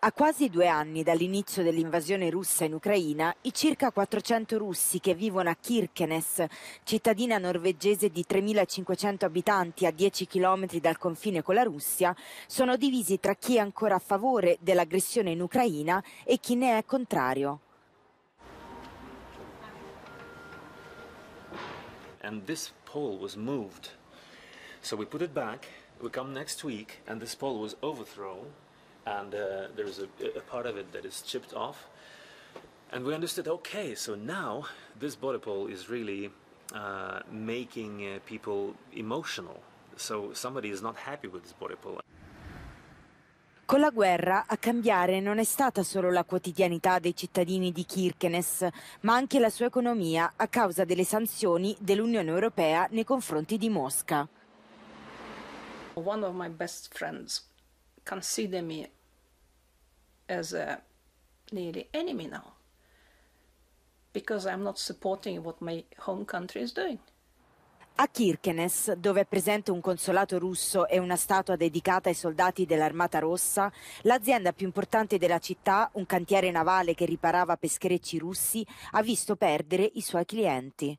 A quasi due anni dall'inizio dell'invasione russa in Ucraina, i circa 400 russi che vivono a Kirkenes, cittadina norvegese di 3.500 abitanti a 10 km dal confine con la Russia, sono divisi tra chi è ancora a favore dell'aggressione in Ucraina e chi ne è contrario. And this poll was moved. So we put it back, we come next week and this poll was overthrown and uh, there's a, a, part of it that is chipped off. And we understood, okay, so now this body pole is really uh, making uh, people emotional. So somebody is not happy with this body pole. Con la guerra a cambiare non è stata solo la quotidianità dei cittadini di Kirkenes, ma anche la sua economia a causa delle sanzioni dell'Unione Europea nei confronti di Mosca. One of my best friends consider me as a nearly enemy now because I'm not supporting what my home country is doing. A Kirkenes, dove è presente un consolato russo e una statua dedicata ai soldati dell'Armata Rossa, l'azienda più importante della città, un cantiere navale che riparava pescherecci russi, ha visto perdere i suoi clienti.